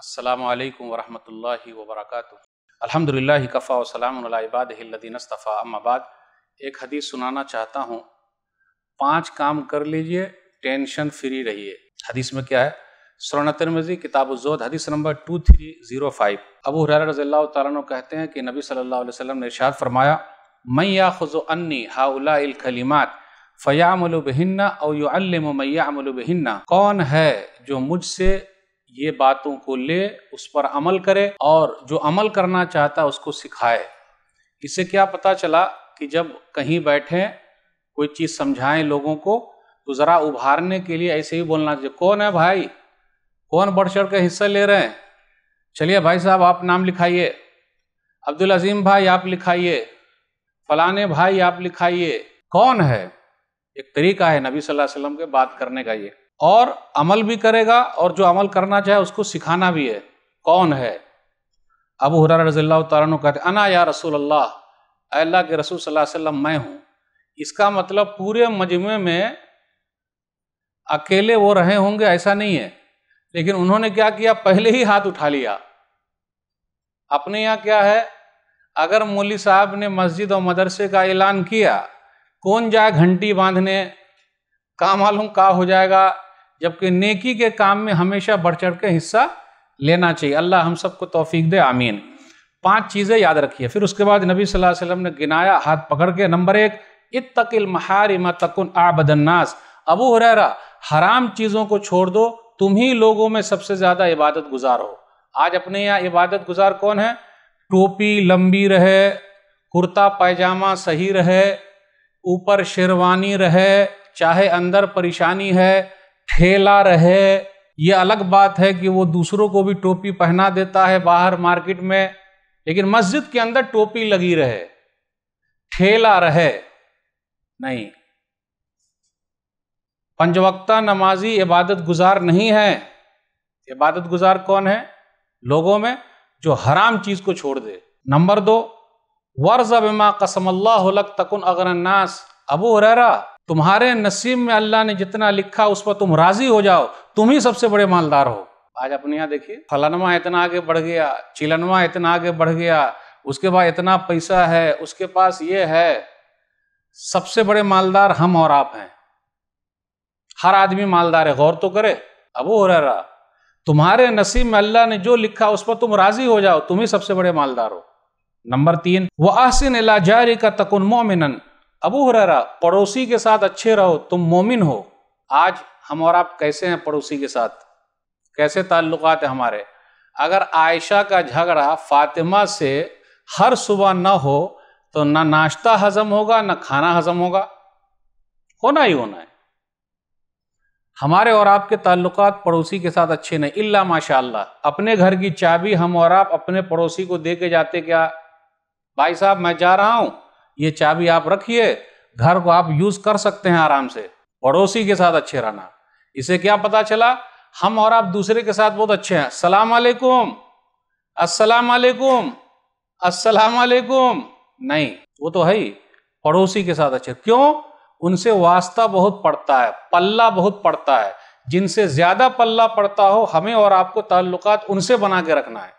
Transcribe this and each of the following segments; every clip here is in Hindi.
असलकम वरहमल वबरक अलहमदिल्ला कफ़ा वसलामबादीनस्तफ़ा अम्माबाद एक हदीस सुनाना चाहता हूँ पांच काम कर लीजिए टेंशन फ्री रहिए हदीस में क्या है सुरन किताब जोद हदीस number two three zero five अबू हुररा रजील्ला कहते हैं कि नबी सल्लल्लाहु अलैहि वसल्लम ने इरशाद फरमाया मैं या खुजो अन्नी हाउलाकलीमत फ़यामलबहिन्ना और युल्लमैयामलबहिन्ना कौन है जो मुझसे ये बातों को ले उस पर अमल करे और जो अमल करना चाहता है उसको सिखाए इससे क्या पता चला कि जब कहीं बैठे कोई चीज़ समझाएं लोगों को तो ज़रा उभारने के लिए ऐसे ही बोलना चाहिए कौन है भाई कौन बढ़ चढ़ के हिस्सा ले रहे हैं चलिए भाई साहब आप नाम लिखाइए अब्दुल अजीम भाई आप लिखाइए फलाने भाई आप लिखाइए कौन है एक तरीका है नबी सल्लल्लाहु अलैहि वसल्लम के बात करने का ये और अमल भी करेगा और जो अमल करना चाहे उसको सिखाना भी है कौन है अबू हुरर रजील कहते अना या रसूल अल्लाह अल्लाह के रसूल सल्लल्लाहु अलैहि वसल्लम मैं हूँ इसका मतलब पूरे मजमे में अकेले वो रहे होंगे ऐसा नहीं है लेकिन उन्होंने क्या किया पहले ही हाथ उठा लिया अपने यहाँ क्या है अगर मौली साहब ने मस्जिद और मदरसे का ऐलान किया कौन जाए घंटी बांधने का मालूम का हो जाएगा जबकि नेकी के काम में हमेशा बढ़ चढ़ के हिस्सा लेना चाहिए अल्लाह हम सबको तोफीक दे आमीन पांच चीज़ें याद रखिए फिर उसके बाद नबी सल्लल्लाहु अलैहि वसल्लम ने गिनाया हाथ पकड़ के नंबर एक इतकिल महारिमा तकुन आबदन्नास अबू हुरैरा हराम चीज़ों को छोड़ दो तुम ही लोगों में सबसे ज़्यादा इबादत गुजार हो आज अपने यहाँ इबादत गुजार कौन है टोपी लंबी रहे कुर्ता पैजामा सही रहे ऊपर शेरवानी रहे चाहे अंदर परेशानी है ठेला रहे ये अलग बात है कि वो दूसरों को भी टोपी पहना देता है बाहर मार्केट में लेकिन मस्जिद के अंदर टोपी लगी रहे ठेला रहे नहीं पंचवक्ता नमाजी इबादत गुजार नहीं है इबादत गुजार कौन है लोगों में जो हराम चीज को छोड़ दे नंबर दो वर्ज बिमा कसम अल्लाह तकुन नास अबू हरेरा तुम्हारे नसीब में अल्लाह ने जितना लिखा उस पर तुम राजी हो जाओ तुम ही सबसे बड़े मालदार हो आज अपने यहाँ देखिए फलनवा इतना आगे बढ़ गया चिलनवा इतना आगे बढ़ गया उसके बाद इतना पैसा है उसके पास ये है सबसे बड़े मालदार हम और आप हैं हर आदमी मालदार है गौर तो करे अब हो रहा तुम्हारे नसीब में अल्लाह ने जो लिखा उस पर तुम राजी हो जाओ तुम ही सबसे बड़े मालदार हो नंबर तीन वह आसिन का तकुन मोमिन अबू हुररा पड़ोसी के साथ अच्छे रहो तुम मोमिन हो आज हम और आप कैसे हैं पड़ोसी के साथ कैसे ताल्लुकात हैं हमारे अगर आयशा का झगड़ा फातिमा से हर सुबह ना हो तो ना नाश्ता हजम होगा ना खाना हजम होगा होना ही होना है हमारे और आपके ताल्लुकात पड़ोसी के साथ अच्छे नहीं इल्ला माशाल्लाह अपने घर की चाबी हम और आप अपने पड़ोसी को दे के जाते क्या भाई साहब मैं जा रहा हूं ये चाबी आप रखिए घर को आप यूज कर सकते हैं आराम से पड़ोसी के साथ अच्छे रहना इसे क्या पता चला हम और आप दूसरे के साथ बहुत अच्छे हैं सलाम वालेकुम अस्सलाम वालेकुम अस्सलाम वालेकुम नहीं वो तो है ही पड़ोसी के साथ अच्छे क्यों उनसे वास्ता बहुत पड़ता है पल्ला बहुत पड़ता है जिनसे ज्यादा पल्ला पड़ता हो हमें और आपको ताल्लुकात उनसे बना के रखना है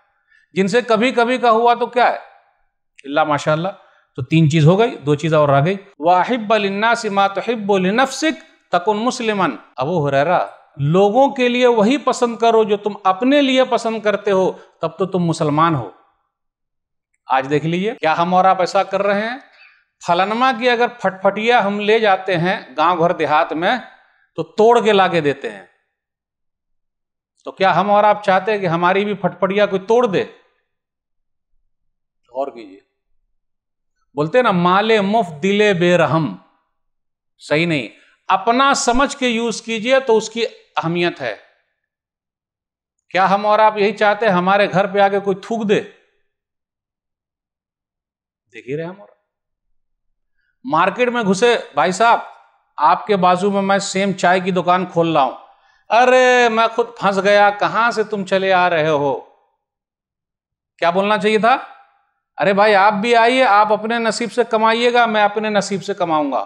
जिनसे कभी कभी का हुआ तो क्या है इल्ला माशाल्लाह तो तीन चीज हो गई दो चीज और आ गई वाहिबलिन्ना सिमा तोहिबुलनफसिक तकुन मुसलमान अबू हुररा लोगों के लिए वही पसंद करो जो तुम अपने लिए पसंद करते हो तब तो तुम मुसलमान हो आज देख लीजिए क्या हम और आप ऐसा कर रहे हैं फलनमा की अगर फटफटिया हम ले जाते हैं गांव घर देहात में तो तोड़ के लाके देते हैं तो क्या हम और आप चाहते हैं कि हमारी भी फटफटिया कोई तोड़ दे और कीजिए बोलते ना माले मुफ दिले बेरहम सही नहीं अपना समझ के यूज कीजिए तो उसकी अहमियत है क्या हम और आप यही चाहते हैं हमारे घर पे आके कोई थूक दे देख ही रहे हम और मार्केट में घुसे भाई साहब आपके बाजू में मैं सेम चाय की दुकान खोल रहा हूं अरे मैं खुद फंस गया कहां से तुम चले आ रहे हो क्या बोलना चाहिए था अरे भाई आप भी आइए आप अपने नसीब से कमाइएगा मैं अपने नसीब से कमाऊंगा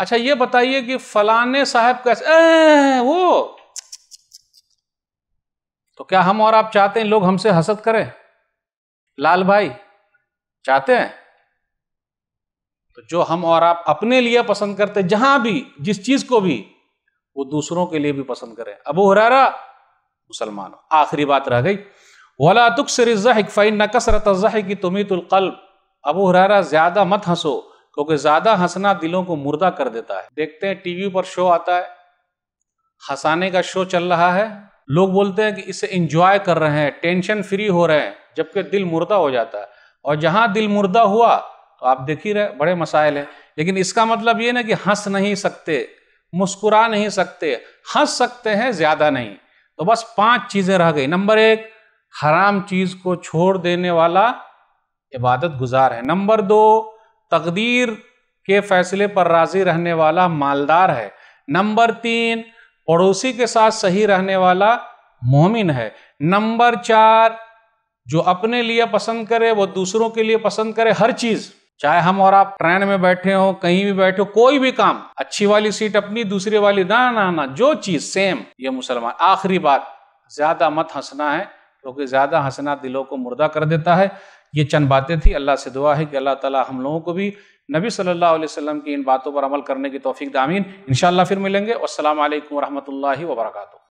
अच्छा ये बताइए कि फलाने साहब कैसे वो तो क्या हम और आप चाहते हैं लोग हमसे हसद करें लाल भाई चाहते हैं तो जो हम और आप अपने लिए पसंद करते जहां भी जिस चीज को भी वो दूसरों के लिए भी पसंद करें अबू हरारा मुसलमान आखिरी बात रह गई वला तुक सरजहक फ़ैन न कसरत अबू हरारा ज़्यादा मत हंसो क्योंकि ज़्यादा हंसना दिलों को मुर्दा कर देता है देखते हैं टीवी पर शो आता है हंसाने का शो चल रहा है लोग बोलते हैं कि इसे इंजॉय कर रहे हैं टेंशन फ्री हो रहे हैं जबकि दिल मुर्दा हो जाता है और जहां दिल मुर्दा हुआ तो आप देख ही रहे बड़े मसाइल हैं लेकिन इसका मतलब ये ना कि हंस नहीं सकते मुस्कुरा नहीं सकते हंस सकते हैं ज़्यादा नहीं तो बस पांच चीज़ें रह गई नंबर एक हराम चीज को छोड़ देने वाला इबादत गुजार है नंबर दो तकदीर के फैसले पर राजी रहने वाला मालदार है नंबर तीन पड़ोसी के साथ सही रहने वाला मोमिन है नंबर चार जो अपने लिए पसंद करे वो दूसरों के लिए पसंद करे हर चीज चाहे हम और आप ट्रेन में बैठे हो कहीं भी बैठे हो कोई भी काम अच्छी वाली सीट अपनी दूसरी वाली ना ना ना जो चीज सेम ये मुसलमान आखिरी बात ज्यादा मत हंसना है क्योंकि ज़्यादा हंसना दिलों को मुर्दा कर देता है ये चंद बातें थी अल्लाह से दुआ है कि अल्लाह ताला हम लोगों को भी नबी सल्लल्लाहु अलैहि वसल्लम की इन बातों पर अमल करने की तोफ़ी दामीन इन फिर मिलेंगे असल वरहमल वर्का